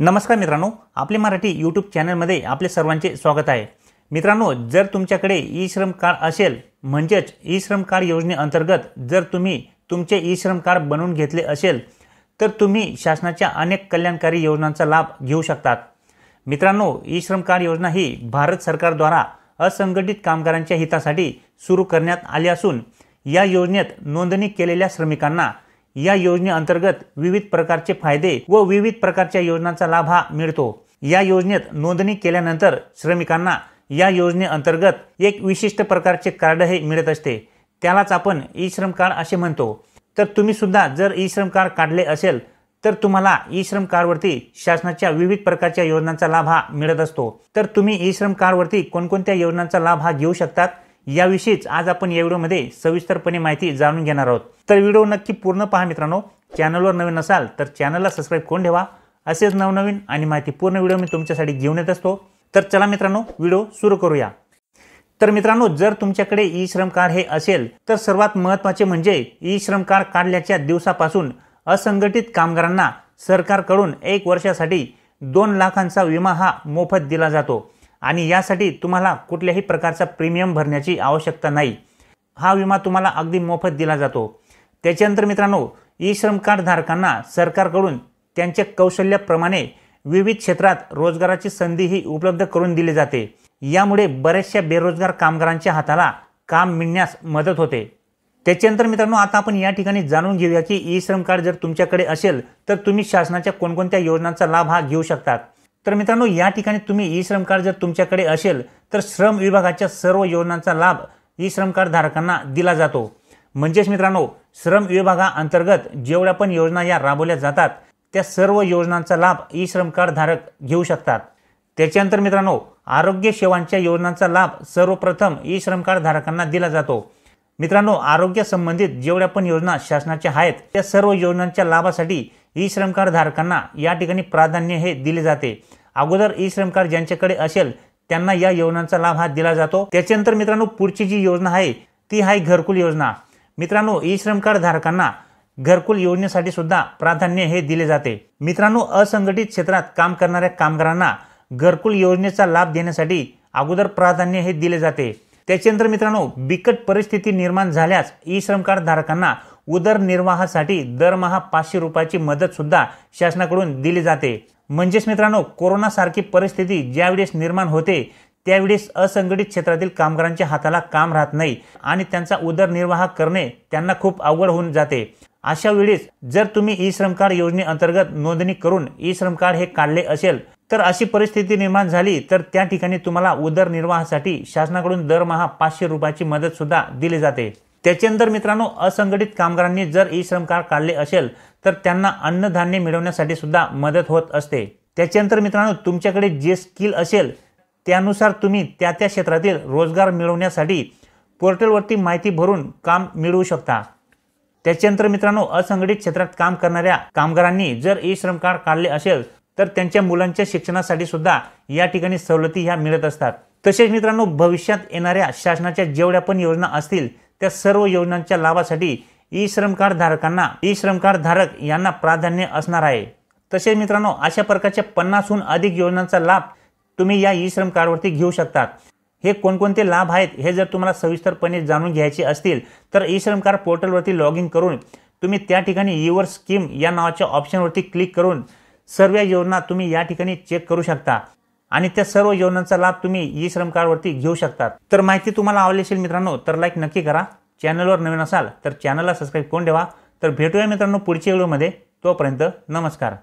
नमस्कार मित्रांनो आपले मराठी यूट्यूब चॅनलमध्ये आपले सर्वांचे स्वागत आहे मित्रांनो जर तुमच्याकडे ई श्रम कार्ड असेल म्हणजेच ई श्रम कार्ड योजनेअंतर्गत जर तुम्ही तुमचे ई श्रम कार्ड बनवून घेतले असेल तर तुम्ही शासनाच्या अनेक कल्याणकारी योजनांचा लाभ घेऊ शकतात मित्रांनो ई श्रम कार्ड योजना ही भारत सरकारद्वारा असंघटित कामगारांच्या हितासाठी सुरू करण्यात आली असून या योजनेत नोंदणी केलेल्या श्रमिकांना या योजनेअंतर्गत विविध प्रकारचे फायदे व विविध प्रकारच्या योजनांचा लाभ हा मिळतो या योजनेत नोंदणी केल्यानंतर श्रमिकांना या योजनेअंतर्गत एक विशिष्ट प्रकारचे कार्ड हे मिळत असते त्यालाच आपण ई श्रम कार्ड असे म्हणतो तर तुम्ही सुद्धा जर ई श्रम कार्ड काढले असेल तर तुम्हाला ई श्रम कार्डवरती शासनाच्या विविध प्रकारच्या योजनांचा लाभ हा मिळत असतो तर तुम्ही ई श्रम कार्डवरती कोणकोणत्या योजनांचा लाभ हा घेऊ शकतात याविषयीच आज आपण या व्हिडिओमध्ये सविस्तरपणे माहिती जाणून घेणार आहोत तर व्हिडिओ नक्की पूर्ण पहा मित्रांनो चॅनलवर नवीन असाल तर चॅनलला सबस्क्राईब करून ठेवा असेच नवनवीन आणि माहिती पूर्ण व्हिडिओ मी तुमच्यासाठी घेऊन येत असतो तर चला मित्रांनो व्हिडिओ सुरू करूया तर मित्रांनो जर तुमच्याकडे ई श्रम कार्ड हे असेल तर सर्वात महत्त्वाचे म्हणजे ई श्रम कार्ड काढल्याच्या दिवसापासून असंघटित कामगारांना सरकारकडून एक वर्षासाठी दोन लाखांचा विमा हा मोफत दिला जातो आणि यासाठी तुम्हाला कुठल्याही प्रकारचा प्रीमियम भरण्याची आवश्यकता नाही हा विमा तुम्हाला अगदी मोफत दिला जातो त्याच्यानंतर मित्रांनो ई श्रम कार्डधारकांना सरकारकडून त्यांच्या कौशल्याप्रमाणे विविध क्षेत्रात रोजगाराची संधीही उपलब्ध करून दिली जाते यामुळे बऱ्याचशा बेरोजगार कामगारांच्या हाताला काम मिळण्यास मदत होते त्याच्यानंतर मित्रांनो आता आपण या ठिकाणी जाणून घेऊया की ई श्रम कार्ड जर तुमच्याकडे असेल तर तुम्ही शासनाच्या कोणकोणत्या योजनांचा लाभ हा घेऊ शकतात तर मित्रांनो या ठिकाणी तुम्ही ई श्रम कार्ड जर तुमच्याकडे असेल तर श्रम विभागाच्या सर्व योजनांचा लाभ ई श्रम कार्ड धारकांना दिला जातो म्हणजेच मित्रांनो श्रम विभागाअंतर्गत जेवढ्या पण योजना या राबवल्या जातात त्या सर्व योजनांचा लाभ ई श्रम कार्ड धारक घेऊ शकतात त्याच्यानंतर मित्रांनो आरोग्य सेवांच्या योजनांचा लाभ सर्वप्रथम ई श्रम कार्ड धारकांना दिला जातो मित्रांनो आरोग्य संबंधित जेवढ्या पण योजना शासनाच्या आहेत त्या सर्व योजनांच्या लाभासाठी ई श्रमकार धारकांना या ठिकाणी प्राधान्य हे दिले जाते अगोदर ई श्रमकार ज्यांच्याकडे असेल त्यांना या योजनांचा लाभ हा दिला जातो त्याच्यानंतर मित्रांनो पुढची जी योजना आहे ती आहे घरकुल योजना मित्रांनो ई श्रमकार धारकांना घरकुल योजनेसाठी सुद्धा प्राधान्य हे दिले जाते मित्रांनो असंघटित क्षेत्रात काम करणाऱ्या कामगारांना घरकुल योजनेचा लाभ देण्यासाठी अगोदर प्राधान्य हे दिले जाते त्याच्यानंतर मित्रांनो बिकट परिस्थिती निर्माण झाल्यास ई श्रमकार धारकांना उदरनिर्वाहासाठी दरमहा पाचशे रुपयाची मदतसुद्धा शासनाकडून दिली जाते म्हणजेच मित्रांनो कोरोनासारखी परिस्थिती ज्यावेळेस निर्माण होते त्यावेळेस असंघटित क्षेत्रातील कामगारांच्या हाताला काम राहत नाही आणि त्यांचा उदरनिर्वाह करणे त्यांना खूप अवघड होऊन जाते अशा वेळेस जर तुम्ही ई श्रम कार्ड योजनेअंतर्गत नोंदणी करून ई श्रम कार्ड हे काढले असेल तर अशी परिस्थिती निर्माण झाली तर त्या ठिकाणी तुम्हाला उदरनिर्वाहासाठी शासनाकडून दरमहा पाचशे रुपयाची मदतसुद्धा दिली जाते त्याच्यानंतर मित्रांनो असंघटित कामगारांनी जर ई श्रम कार्ड काढले असेल तर त्यांना अन्नधान्य मिळवण्यासाठी सुद्धा मदत होत असते त्याच्यानंतर मित्रांनो तुमच्याकडे जे स्किल असेल त्यानुसार तुम्ही त्या त्या क्षेत्रातील रोजगार मिळवण्यासाठी पोर्टलवरती माहिती भरून काम मिळवू शकता त्याच्यानंतर मित्रांनो असंघटित क्षेत्रात काम करणाऱ्या कामगारांनी जर ई श्रम कार्ड काढले असेल तर त्यांच्या मुलांच्या शिक्षणासाठी सुद्धा या ठिकाणी सवलती ह्या मिळत असतात तसेच मित्रांनो भविष्यात येणाऱ्या शासनाच्या जेवढ्या पण योजना असतील त्या सर्व योजनांच्या लाभासाठी ई श्रम कार्ड धारकांना ई श्रम कार्ड धारक यांना प्राधान्य असणार आहे तसेच मित्रांनो अशा प्रकारच्या पन्नासहून अधिक योजनांचा लाभ तुम्ही या ई श्रम कार्डवरती घेऊ शकतात हे कोणकोणते लाभ आहेत हे जर तुम्हाला सविस्तरपणे जाणून घ्यायचे असतील तर ई श्रम कार्ड पोर्टलवरती लॉग इन करून तुम्ही त्या ठिकाणी ईवर स्कीम या नावाच्या ऑप्शनवरती क्लिक करून सर्व योजना तुम्ही या ठिकाणी चेक करू शकता आणि त्या सर्व योजनांचा लाभ तुम्ही ई श्रम कार्डवरती घेऊ शकतात तर माहिती तुम्हाला आवडली असेल मित्रांनो तर लाईक नक्की करा चॅनलवर नवीन असाल तर चॅनलला सबस्क्राईब करून ठेवा तर भेटूया मित्रांनो पुढच्या व्हिडिओमध्ये तोपर्यंत नमस्कार